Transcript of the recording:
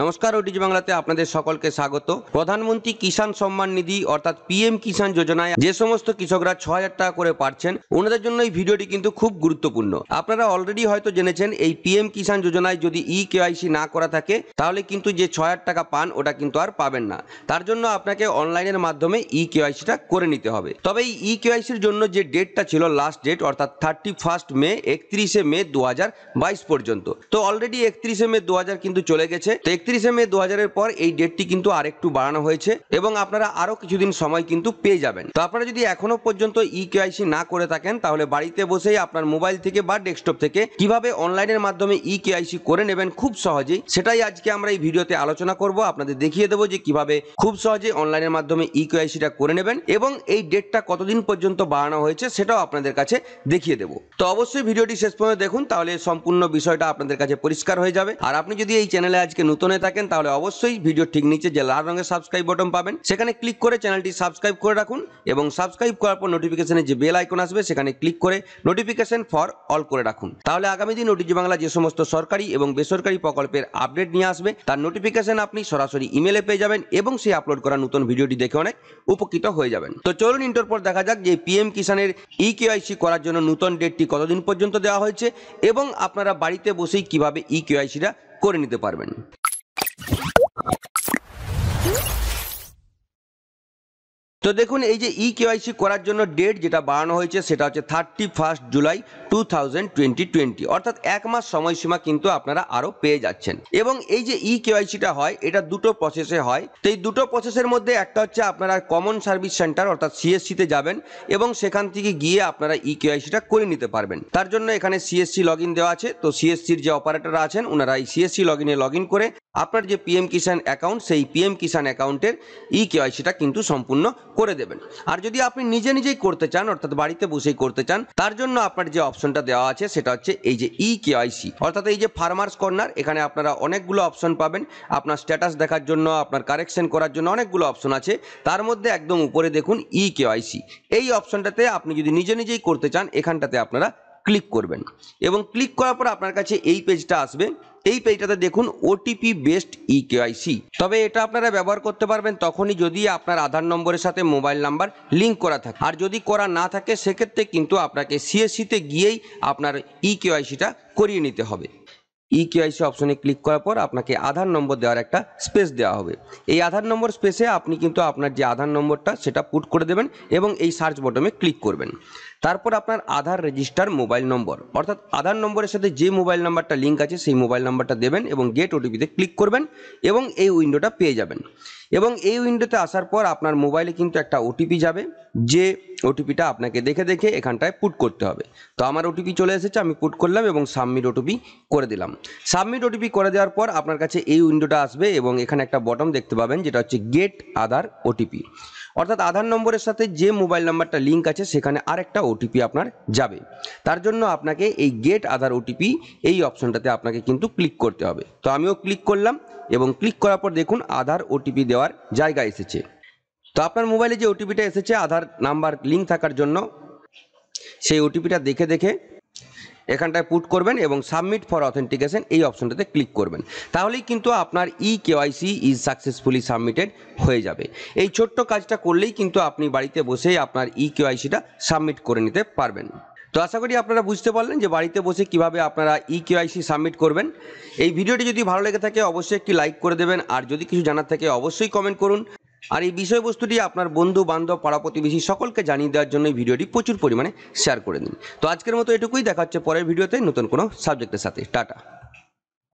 নমস্কার ওডিজি বাংলাতে আপনাদের সকলকে স্বাগত প্রধানমন্ত্রী কিষাণ সম্মান নিধি অর্থাৎ পিএম কিষাণ যোজনায় যে সমস্ত কৃষকরা ছ হাজার টাকা করে পাচ্ছেন ওনাদের জন্য এই ভিডিওটি কিন্তু খুব গুরুত্বপূর্ণ আপনারা অলরেডি হয়তো জেনেছেন এই পিএম কিষাণ যোজনায় যদি ই কেওয়াইসি না করা থাকে তাহলে কিন্তু যে ছ হাজার টাকা পান ওটা কিন্তু আর পাবেন না তার জন্য আপনাকে অনলাইনের মাধ্যমে ই কেওয়াইসিটা করে নিতে হবে তবে এই ই কেওয়াইসির জন্য যে ডেটটা ছিল লাস্ট ডেট অর্থাৎ থার্টি ফার্স্ট মে একত্রিশে মে দু পর্যন্ত তো অলরেডি একত্রিশে মে দু কিন্তু চলে গেছে একত্রিশে মে দু হাজারের পর এই ডেটটি কিন্তু আর একটু বাড়ানো হয়েছে এবং আপনারা আরও কিছুদিন সময় কিন্তু পেয়ে যাবেন তো আপনারা যদি এখনো পর্যন্ত ই কেওয়াইসি না করে থাকেন তাহলে বাড়িতে বসেই আপনার মোবাইল থেকে বা ডেস্কটপ থেকে কিভাবে অনলাইনের মাধ্যমে ই কেওয়াইসি করে নেবেন খুব সহজেই সেটাই আজকে আমরা এই ভিডিওতে আলোচনা করব আপনাদের দেখিয়ে দেবো যে কিভাবে খুব সহজে অনলাইনের মাধ্যমে ই কেওয়াইসিটা করে নেবেন এবং এই ডেটটা কতদিন পর্যন্ত বাড়ানো হয়েছে সেটাও আপনাদের কাছে দেখিয়ে দেবো তো অবশ্যই ভিডিওটি শেষ পর্যন্ত দেখুন তাহলে সম্পূর্ণ বিষয়টা আপনাদের কাছে পরিষ্কার হয়ে যাবে আর আপনি যদি এই চ্যানেলে আজকে নতুন শুনে থাকেন তাহলে অবশ্যই ভিডিও ঠিক নিচে যে লাল রঙের সাবস্ক্রাইব বটন পাবেন সেখানে ক্লিক করে চ্যানেলটি সাবস্ক্রাইব করে রাখুন এবং সাবস্ক্রাইব করার পর নোটিফিকেশনে যে বেল আইকন আসবে সেখানে ক্লিক করে নোটিফিকেশন ফর অল করে রাখুন তাহলে আগামী দিন ওটিজি বাংলা যে সমস্ত সরকারি এবং বেসরকারি প্রকল্পের আপডেট নিয়ে আসবে তার নোটিফিকেশন আপনি সরাসরি ইমেলে পেয়ে যাবেন এবং সেই আপলোড করা নতুন ভিডিওটি দেখে অনেক উপকৃত হয়ে যাবেন তো চলুন ইন্টার পর দেখা যাক যে পিএম কিষানের ই কেওয়াইসি করার জন্য নতুন ডেটটি কতদিন পর্যন্ত দেওয়া হয়েছে এবং আপনারা বাড়িতে বসেই কিভাবে ই e কেওয়াইসিটা করে নিতে পারবেন তো দেখুন এই যে ই e কেওয়াইসি করার জন্য ডেট যেটা বাড়ানো হয়েছে সেটা হচ্ছে thirty first July two thousand twenty twenty অর্থাৎ এক মাস সময়সীমা কিন্তু আপনারা আরও পেয়ে যাচ্ছেন এবং এই যে ই e কেওয়াইসিটা হয় এটা দুটো প্রসেসে হয় তো এই দুটো প্রসেসের মধ্যে একটা হচ্ছে আপনারা কমন সার্ভিস সেন্টার অর্থাৎ সিএসসিতে যাবেন এবং সেখান থেকে গিয়ে আপনারা ই e কেওয়াইসিটা করে নিতে পারবেন তার জন্য এখানে সিএসসি লগ দেওয়া আছে তো সিএসসির যে অপারেটর আছেন ওনারা এই সিএসসি লগ ইনে লগ করে আপনার যে পিএম কিষাণ অ্যাকাউন্ট সেই পিএম কিষাণ অ্যাকাউন্টের ই কেওয়াইসিটা কিন্তু সম্পূর্ণ করে দেবেন আর যদি আপনি নিজে নিজেই করতে চান অর্থাৎ বাড়িতে বসেই করতে চান তার জন্য আপনার যে অপশন অপশনটা দেওয়া আছে সেটা হচ্ছে এই যে ই e কেআইসি অর্থাৎ এই যে ফার্মার্স কর্নার এখানে আপনারা অনেকগুলো অপশন পাবেন আপনার স্ট্যাটাস দেখার জন্য আপনার কারেকশন করার জন্য অনেকগুলো অপশন আছে তার মধ্যে একদম উপরে দেখুন ই e কেআইসি এই অপশনটাতে আপনি যদি নিজে নিজেই করতে চান এখানটাতে আপনারা ক্লিক করবেন এবং ক্লিক করার পর আপনার কাছে এই পেজটা আসবে এই পেজটাতে দেখুন ওটিপি বেস্ট ই কেওয়াইসি তবে এটা আপনারা ব্যবহার করতে পারবেন তখনই যদি আপনার আধার নম্বরের সাথে মোবাইল নাম্বার লিঙ্ক করা থাকে আর যদি করা না থাকে সেক্ষেত্রে কিন্তু আপনাকে সিএসসিতে গিয়েই আপনার ই e কেওয়াইসিটা করিয়ে নিতে হবে ই কেওয়াইসি অপশনে ক্লিক করার পর আপনাকে আধার নম্বর দেওয়ার একটা স্পেস দেওয়া হবে এই আধার নম্বর স্পেসে আপনি কিন্তু আপনার যে আধার নম্বরটা সেটা পুট করে দেবেন এবং এই সার্চ বটমে ক্লিক করবেন তারপর আপনার আধার রেজিস্টার মোবাইল নম্বর অর্থাৎ আধার নম্বরের সাথে যে মোবাইল নাম্বারটা লিঙ্ক আছে সেই মোবাইল নাম্বারটা দেবেন এবং গেট ওটিপিতে ক্লিক করবেন এবং এই উইন্ডোটা পেয়ে যাবেন এবং এই উইন্ডোতে আসার পর আপনার মোবাইলে কিন্তু একটা ওটিপি যাবে যে ওটিপিটা আপনাকে দেখে দেখে এখানটায় পুট করতে হবে তো আমার ওটিপি চলে এসেছে আমি পুট করলাম এবং সাবমিট ওটিপি করে দিলাম সাবমিট ওটিপি করে দেওয়ার পর আপনার কাছে এই উইন্ডোটা আসবে এবং এখানে একটা বটম দেখতে পাবেন যেটা হচ্ছে গেট আধার ওটিপি অর্থাৎ আধার নম্বরের সাথে যে মোবাইল নাম্বারটা লিঙ্ক আছে সেখানে আরেকটা ওটিপি আপনার যাবে তার জন্য আপনাকে এই গেট আধার ওটিপি এই অপশনটাতে আপনাকে কিন্তু ক্লিক করতে হবে তো আমিও ক্লিক করলাম এবং ক্লিক করার পর দেখুন আধার ওটিপি দেওয়ার জায়গা এসেছে তো আপনার মোবাইলে যে ওটিপিটা এসেছে আধার নাম্বার লিঙ্ক থাকার জন্য সেই ওটিপিটা দেখে দেখে এখানটায় পুট করবেন এবং সাবমিট ফর অথেন্টিকেশন এই অপশনটাতে ক্লিক করবেন তাহলেই কিন্তু আপনার E KYC is successfully submitted হয়ে যাবে এই ছোট্ট কাজটা করলেই কিন্তু আপনি বাড়িতে বসেই আপনার ই কেওয়াইসিটা সাবমিট করে নিতে পারবেন তো আশা করি আপনারা বুঝতে পারলেন যে বাড়িতে বসে কিভাবে আপনারা ই কেওয়াইসি সাবমিট করবেন এই ভিডিওটি যদি ভালো লেগে থাকে অবশ্যই একটি লাইক করে দেবেন আর যদি কিছু জানার থাকে অবশ্যই কমেন্ট করুন আর এই বিষয়বস্তুটি আপনার বন্ধু বান্ধব পাড়া প্রতিবেশী সকলকে জানিয়ে দেওয়ার জন্য এই ভিডিওটি প্রচুর পরিমাণে শেয়ার করে দিন তো আজকের মতো এটুকুই দেখা হচ্ছে পরের ভিডিওতে নতুন কোনো সাবজেক্টের সাথে টাটা